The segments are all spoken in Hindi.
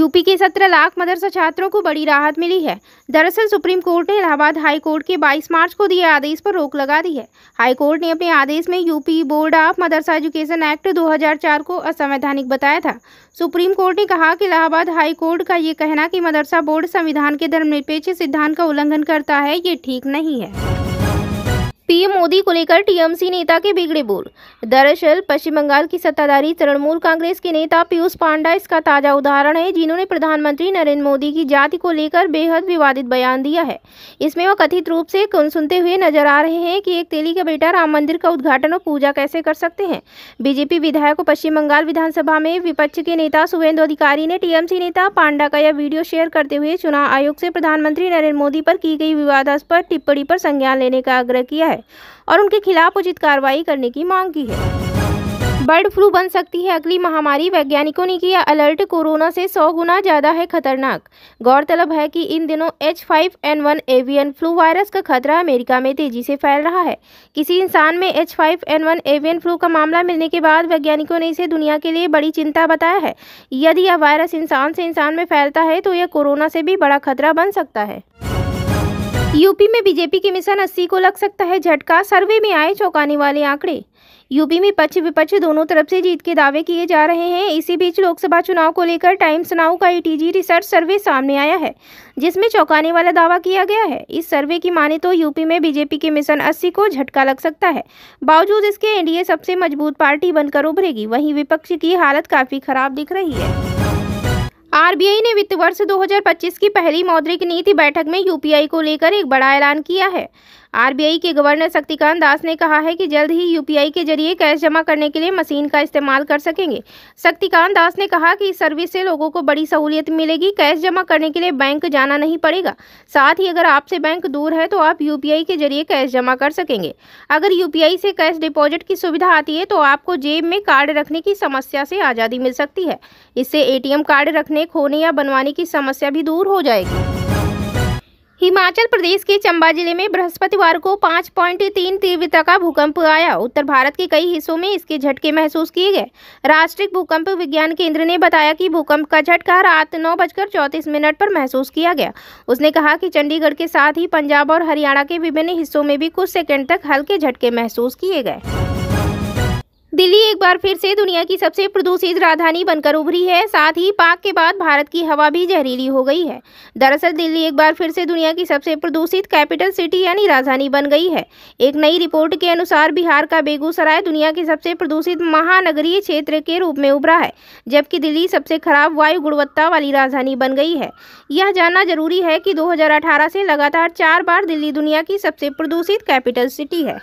यूपी के 17 लाख मदरसा छात्रों को बड़ी राहत मिली है दरअसल सुप्रीम कोर्ट ने इलाहाबाद हाई कोर्ट के 22 मार्च को दिए आदेश पर रोक लगा दी है हाई कोर्ट ने अपने आदेश में UP board of Madarsa education act 2004 को असंवैधानिक बताया था सुप्रीम कोर्ट ने कहा कि इलाहाबाद हाई कोर्ट का ये कहना कि मदरसा बोर्ड संविधान के धर्मनिरपेक्ष सिद्धांत का उल्लंघन करता है ये ठीक नहीं है पीएम मोदी को लेकर टीएमसी नेता के बिगड़े बोल दरअसल पश्चिम बंगाल की सत्ताधारी तृणमूल कांग्रेस के नेता पीयूष पांडा इसका ताजा उदाहरण है जिन्होंने प्रधानमंत्री नरेंद्र मोदी की जाति को लेकर बेहद विवादित बयान दिया है इसमें वो कथित रूप से सुनते हुए नजर आ रहे हैं कि एक तेली का बेटा राम मंदिर का उद्घाटन और पूजा कैसे कर सकते हैं बीजेपी विधायक को पश्चिम बंगाल विधानसभा में विपक्ष के नेता शुभेंदु अधिकारी ने टीएमसी नेता पांडा का यह वीडियो शेयर करते हुए चुनाव आयोग से प्रधानमंत्री नरेंद्र मोदी पर की गई विवादास्पद टिप्पणी पर संज्ञान लेने का आग्रह किया है है और उनके खिलाफ उचित कार्रवाई करने की मांग की है बर्ड फ्लू बन सकती है अगली महामारी वैज्ञानिकों ने किया अलर्ट कोरोना से 100 गुना ज़्यादा है खतरनाक गौरतलब है कि इन दिनों H five N one avian flu virus का खतरा अमेरिका में तेजी से फैल रहा है किसी इंसान में H five N one avian flu का मामला मिलने के बाद वैज्ञानिकों ने इसे दुनिया के लिए बड़ी चिंता बताया है यदि यह वायरस इंसान से इंसान में फैलता है तो यह कोरोना से भी बड़ा खतरा बन सकता है यूपी में बीजेपी के मिशन अस्सी को लग सकता है झटका सर्वे में आए चौंकाने वाले आंकड़े यूपी में पक्ष विपक्ष दोनों तरफ से जीत के दावे किए जा रहे हैं इसी बीच लोकसभा चुनाव को लेकर टाइम्स नाउ का ईटीजी रिसर्च सर्वे सामने आया है जिसमें चौंकाने वाला दावा किया गया है इस सर्वे की माने तो यूपी में बीजेपी के मिशन अस्सी को झटका लग सकता है बावजूद इसके एनडीए सबसे मजबूत पार्टी बनकर उभरेगी वहीं विपक्ष की हालत काफ़ी खराब दिख रही है आरबीआई ने वित्त वर्ष 2025 की पहली मौद्रिक नीति बैठक में यूपीआई को लेकर एक बड़ा ऐलान किया है आरबीआई के गवर्नर शक्तिकांत दास ने कहा है कि जल्द ही यूपीआई के जरिए कैश जमा करने के लिए मशीन का इस्तेमाल कर सकेंगे शक्तिकांत दास ने कहा कि इस सर्विस से लोगों को बड़ी सहूलियत मिलेगी कैश जमा करने के लिए बैंक जाना नहीं पड़ेगा साथ ही अगर आपसे बैंक दूर है तो आप यू के जरिए कैश जमा कर सकेंगे अगर यू से कैश डिपॉजिट की सुविधा आती है तो आपको जेब में कार्ड रखने की समस्या से आज़ादी मिल सकती है इससे ए कार्ड रखने खोने या बनवाने की समस्या भी दूर हो जाएगी हिमाचल प्रदेश के चंबा जिले में बृहस्पतिवार को 5.3 तीव्रता का भूकंप आया उत्तर भारत के कई हिस्सों में इसके झटके महसूस किए गए राष्ट्रीय भूकंप विज्ञान केंद्र ने बताया कि भूकंप का झटका रात नौ बजकर चौंतीस मिनट पर महसूस किया गया उसने कहा कि चंडीगढ़ के साथ ही पंजाब और हरियाणा के विभिन्न हिस्सों में भी कुछ सेकेंड तक हल्के झटके महसूस किए गए दिल्ली एक बार फिर से दुनिया की सबसे प्रदूषित राजधानी बनकर उभरी है साथ ही पाक के बाद भारत की हवा भी जहरीली हो गई है दरअसल दिल्ली एक बार फिर से दुनिया की सबसे प्रदूषित कैपिटल सिटी यानी राजधानी बन गई है एक नई रिपोर्ट के अनुसार बिहार का बेगूसराय दुनिया के सबसे प्रदूषित महानगरीय क्षेत्र के रूप में उभरा है जबकि दिल्ली सबसे खराब वायु गुणवत्ता वाली राजधानी बन गई है यह जानना जरूरी है कि दो से लगातार चार बार दिल्ली दुनिया की सबसे प्रदूषित कैपिटल सिटी है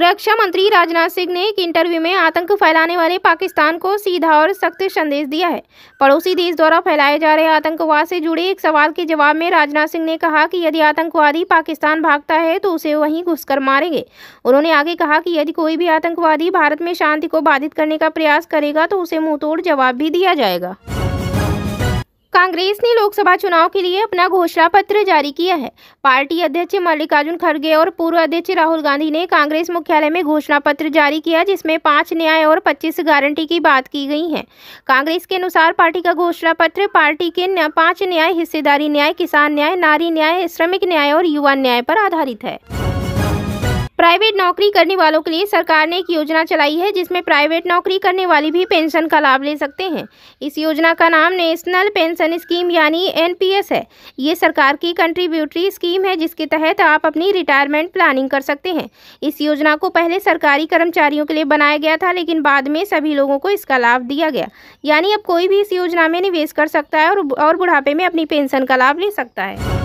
रक्षा मंत्री राजनाथ सिंह ने एक इंटरव्यू में आतंक फैलाने वाले पाकिस्तान को सीधा और सख्त संदेश दिया है पड़ोसी देश द्वारा फैलाए जा रहे आतंकवाद से जुड़े एक सवाल के जवाब में राजनाथ सिंह ने कहा कि यदि आतंकवादी पाकिस्तान भागता है तो उसे वहीं घुसकर मारेंगे उन्होंने आगे कहा कि यदि कोई भी आतंकवादी भारत में शांति को बाधित करने का प्रयास करेगा तो उसे मुंह जवाब भी दिया जाएगा कांग्रेस ने लोकसभा चुनाव के लिए अपना घोषणा पत्र जारी किया है पार्टी अध्यक्ष मल्लिकार्जुन खड़गे और पूर्व अध्यक्ष राहुल गांधी ने कांग्रेस मुख्यालय में घोषणा पत्र जारी किया जिसमें पाँच न्याय और पच्चीस गारंटी की बात की गई है कांग्रेस के अनुसार पार्टी का घोषणा पत्र पार्टी के पाँच न्याय हिस्सेदारी न्याय किसान न्याय नारी न्याय श्रमिक न्याय और युवा न्याय पर आधारित है प्राइवेट नौकरी करने वालों के लिए सरकार ने एक योजना चलाई है जिसमें प्राइवेट नौकरी करने वाले भी पेंशन का लाभ ले सकते हैं इस योजना का नाम नेशनल पेंशन स्कीम यानी एनपीएस है ये सरकार की कंट्रीब्यूटरी स्कीम है जिसके तहत आप अपनी रिटायरमेंट प्लानिंग कर सकते हैं इस योजना को पहले सरकारी कर्मचारियों के लिए बनाया गया था लेकिन बाद में सभी लोगों को इसका लाभ दिया गया यानी अब कोई भी इस योजना में निवेश कर सकता है और बुढ़ापे में अपनी पेंशन का लाभ ले सकता है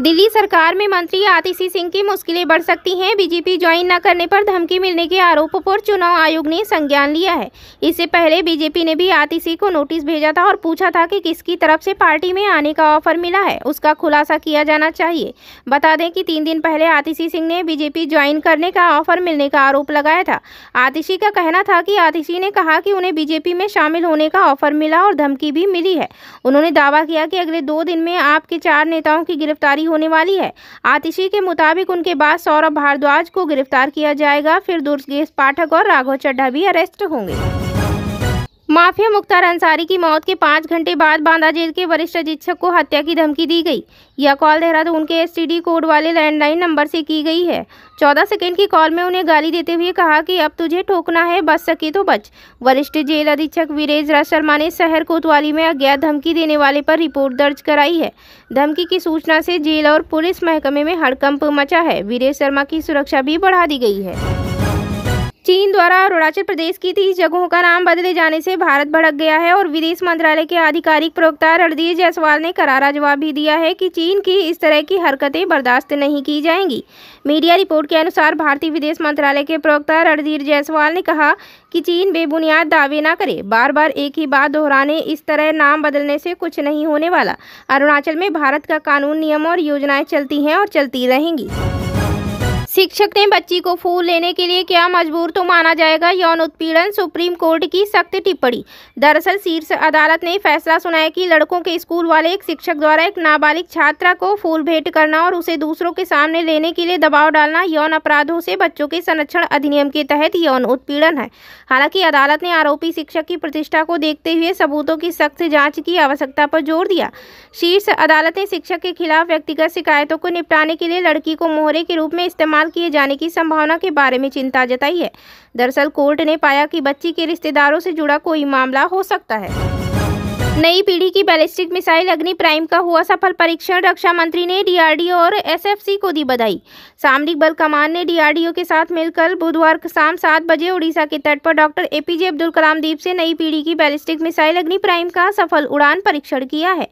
दिल्ली सरकार में मंत्री आतिशी सिंह की मुश्किलें बढ़ सकती हैं बीजेपी ज्वाइन न करने पर धमकी मिलने के आरोपों पर चुनाव आयोग ने संज्ञान लिया है इससे पहले बीजेपी ने भी आतिशी को नोटिस भेजा था और पूछा था कि किसकी तरफ से पार्टी में आने का ऑफर मिला है उसका खुलासा किया जाना चाहिए बता दें कि तीन दिन पहले आतिशी सिंह ने बीजेपी ज्वाइन करने का ऑफर मिलने का आरोप लगाया था आतिशी का कहना था कि आतिशी ने कहा कि उन्हें बीजेपी में शामिल होने का ऑफर मिला और धमकी भी मिली है उन्होंने दावा किया कि अगले दो दिन में आपके चार नेताओं की गिरफ्तारी होने वाली है आतिशी के मुताबिक उनके बाद सौरभ भारद्वाज को गिरफ्तार किया जाएगा फिर दुर्गेश पाठक और राघव चड्ढा भी अरेस्ट होंगे माफिया मुख्तार अंसारी की मौत के पाँच घंटे बाद बांदा जेल के वरिष्ठ अधीक्षक को हत्या की धमकी दी गई यह कॉल देहरादून के एसटीडी कोड वाले लैंडलाइन नंबर से की गई है चौदह सेकेंड की कॉल में उन्हें गाली देते हुए कहा कि अब तुझे ठोकना है बच सके तो बच वरिष्ठ जेल अधीक्षक वीरेज राज शर्मा ने शहर कोतवाली में अज्ञात धमकी देने वाले पर रिपोर्ट दर्ज कराई है धमकी की सूचना से जेल और पुलिस महकमे में हड़कंप मचा है वीरेज शर्मा की सुरक्षा भी बढ़ा दी गई है चीन द्वारा अरुणाचल प्रदेश की तीस जगहों का नाम बदले जाने से भारत भड़क गया है और विदेश मंत्रालय के आधिकारिक प्रवक्ता रणधीर जायसवाल ने करारा जवाब भी दिया है कि चीन की इस तरह की हरकतें बर्दाश्त नहीं की जाएंगी मीडिया रिपोर्ट के अनुसार भारतीय विदेश मंत्रालय के प्रवक्ता रणधीर जायसवाल ने कहा कि चीन बेबुनियाद दावे ना करे बार बार एक ही बात दोहराने इस तरह नाम बदलने से कुछ नहीं होने वाला अरुणाचल में भारत का कानून नियम और योजनाएँ चलती हैं और चलती रहेंगी शिक्षक ने बच्ची को फूल लेने के लिए क्या मजबूर तो माना जाएगा यौन उत्पीड़न सुप्रीम कोर्ट की सख्त टिप्पणी दरअसल शीर्ष अदालत ने फैसला सुनाया कि लड़कों के स्कूल वाले एक शिक्षक द्वारा एक नाबालिग छात्रा को फूल भेंट करना और उसे दूसरों के सामने लेने के लिए दबाव डालना यौन अपराधों से बच्चों के संरक्षण अधिनियम के तहत यौन उत्पीड़न है हालांकि अदालत ने आरोपी शिक्षक की प्रतिष्ठा को देखते हुए सबूतों की सख्त जाँच की आवश्यकता पर जोर दिया शीर्ष अदालत ने शिक्षक के खिलाफ व्यक्तिगत शिकायतों को निपटाने के लिए लड़की को मोहरे के रूप में इस्तेमाल इस्तेमाल किए जाने की संभावना के बारे में चिंता जताई है दरअसल कोर्ट ने पाया कि बच्ची के रिश्तेदारों से जुड़ा कोई मामला हो सकता है नई पीढ़ी की बैलिस्टिक मिसाइल अग्नि प्राइम का हुआ सफल परीक्षण रक्षा मंत्री ने डीआरडीओ और एसएफसी को दी बधाई सामरिक बल कमान ने डीआरडीओ के साथ मिलकर बुधवार शाम सात बजे उड़ीसा के तट पर डॉक्टर एपीजे अब्दुल कलाम द्वीप से नई पीढ़ी की बैलिस्टिक मिसाइल अग्नि प्राइम का सफल उड़ान परीक्षण किया है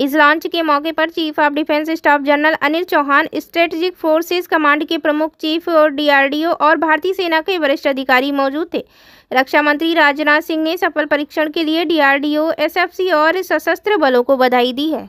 इस लॉन्च के मौके पर chief of defence staff general Anil Chauhan strategic forces command के प्रमुख चीफ और डीआरडीओ और भारतीय सेना के वरिष्ठ अधिकारी मौजूद थे रक्षा मंत्री राजनाथ सिंह ने सफल परीक्षण के लिए डीआरडीओ एसएफसी और सशस्त्र बलों को बधाई दी है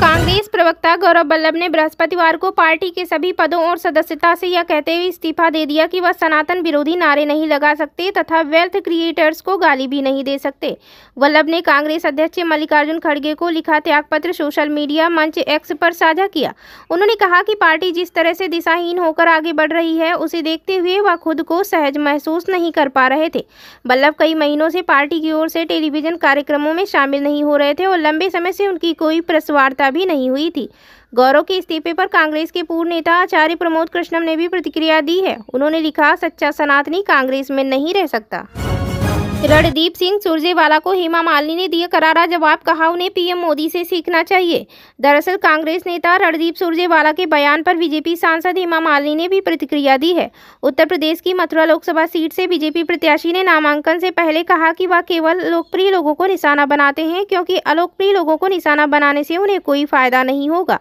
कांग्रेस प्रवक्ता गौरव बल्लभ ने बृहस्पतिवार को पार्टी के सभी पदों और सदस्यता से यह कहते हुए इस्तीफा दे दिया कि वह सनातन विरोधी नारे नहीं लगा सकते तथा वेल्थ क्रिएटर्स को गाली भी नहीं दे सकते वल्लभ ने कांग्रेस अध्यक्ष मल्लिकार्जुन खड़गे को लिखा त्यागपत्र सोशल मीडिया मंच एक्स पर साझा किया उन्होंने कहा कि पार्टी जिस तरह से दिशाहीन होकर आगे बढ़ रही है उसे देखते हुए वह खुद को सहज महसूस नहीं कर पा रहे थे वल्लभ कई महीनों से पार्टी की ओर से टेलीविजन कार्यक्रमों में शामिल नहीं हो रहे थे और लंबे समय से उनकी कोई प्रेसवार्ता घोषणा भी नहीं हुई थी गौरव के इस्तीफे पर कांग्रेस के पूर्व नेता आचार्य प्रमोद कृष्णम ने भी प्रतिक्रिया दी है उन्होंने लिखा सच्चा सनातनी कांग्रेस में नहीं रह सकता रणदीप सिंह सुरजेवाला को हेमा मालिनी ने दिया करारा जवाब कहा उन्हें पीएम मोदी से सीखना चाहिए दरअसल कांग्रेस नेता रणदीप सुरजेवाला के बयान पर बीजेपी सांसद हेमा मालिनी ने भी प्रतिक्रिया दी है उत्तर प्रदेश की मथुरा लोकसभा सीट से बीजेपी प्रत्याशी ने नामांकन से पहले कहा कि वह केवल लोकप्रिय लोगों को निशाना बनाते हैं क्योंकि अलोकप्रिय लोगों को निशाना बनाने से उन्हें कोई फायदा नहीं होगा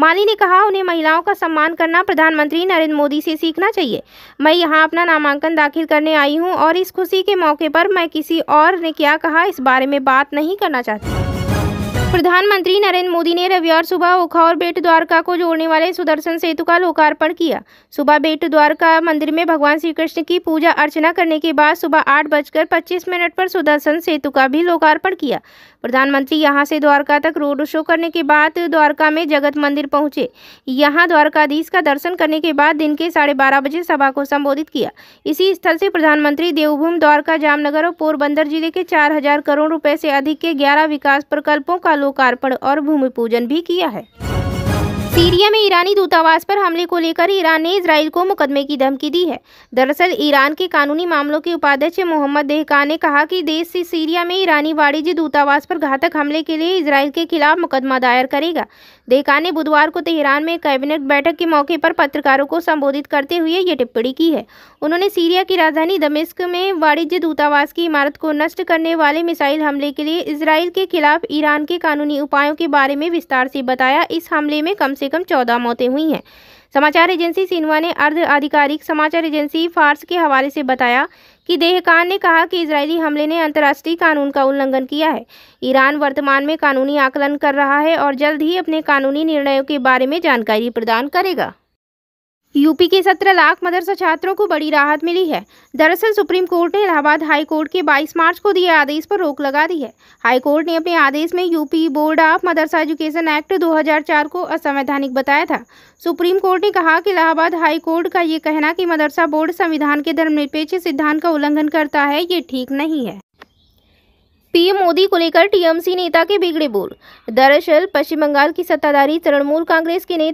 माली ने कहा उन्हें महिलाओं का सम्मान करना प्रधानमंत्री नरेंद्र मोदी से सीखना चाहिए मैं यहाँ अपना नामांकन दाखिल करने आई हूँ और इस खुशी के मौके पर मैं किसी और ने क्या कहा इस बारे में बात नहीं करना चाहती प्रधानमंत्री नरेंद्र मोदी ने रविवार सुबह ओखा और बेट द्वारका को जोड़ने वाले सुदर्शन सेतु का लोकार्पण किया सुबह बेट द्वारका मंदिर में भगवान श्री कृष्ण की पूजा अर्चना करने के बाद सुबह आठ बजकर पच्चीस मिनट पर सुदर्शन सेतु का भी लोकार्पण किया प्रधानमंत्री यहां से द्वारका तक रोड शो करने के बाद द्वारका में जगत मंदिर पहुंचे यहाँ द्वारकाधीश का दर्शन करने के बाद दिन के साढ़े बारह बजे सभा को संबोधित किया इसी स्थल से प्रधानमंत्री देवभूमि द्वारका जामनगर और पोरबंदर जिले के चार हजार करोड़ रुपए से अधिक के ग्यारह विकास प्रकल्पों का लोकार्पण और भूमि पूजन भी किया है सीरिया में ईरानी दूतावास पर हमले को लेकर ईरान ने इसराइल को मुकदमे की धमकी दी है दरअसल ईरान के कानूनी मामलों के उपाध्यक्ष मोहम्मद देहका ने कहा कि देश सीरिया में ईरानी वाणिज्य दूतावास पर घातक हमले के लिए इसराइल के खिलाफ मुकदमा दायर करेगा देखा ने बुधवार को तेहरान में कैबिनेट बैठक के मौके पर पत्रकारों को संबोधित करते हुए ये टिप्पणी की है उन्होंने सीरिया की राजधानी दमिश्क में वाणिज्य दूतावास की इमारत को नष्ट करने वाले मिसाइल हमले के लिए इसराइल के खिलाफ ईरान के कानूनी उपायों के बारे में विस्तार से बताया इस हमले में कम से कम चौदह मौतें हुई हैं समाचार एजेंसी सिन्हा ने अर्ध आधिकारिक समाचार एजेंसी फार्स के हवाले से बताया कि देहकान ने कहा कि इसराइली हमले ने अंतर्राष्ट्रीय कानून का उल्लंघन किया है ईरान वर्तमान में कानूनी आकलन कर रहा है और जल्द ही अपने कानूनी निर्णयों के बारे में जानकारी प्रदान करेगा यूपी के 17 लाख मदरसा छात्रों को बड़ी राहत मिली है दरअसल सुप्रीम कोर्ट ने इलाहाबाद हाई कोर्ट के 22 मार्च को दिए आदेश पर रोक लगा दी है हाई कोर्ट ने अपने आदेश में UP board of Madarsa education act 2004 को असंवैधानिक बताया था सुप्रीम कोर्ट ने कहा कि इलाहाबाद हाई कोर्ट का ये कहना कि मदरसा बोर्ड संविधान के धर्मनिरपेक्ष सिद्धांत का उल्लंघन करता है ये ठीक नहीं है पीएम मोदी को लेकर टीएमसी नेता के बिगड़े बोल दरअसल पश्चिम बंगाल की सत्ताधारी तृणमूल कांग्रेस के नेता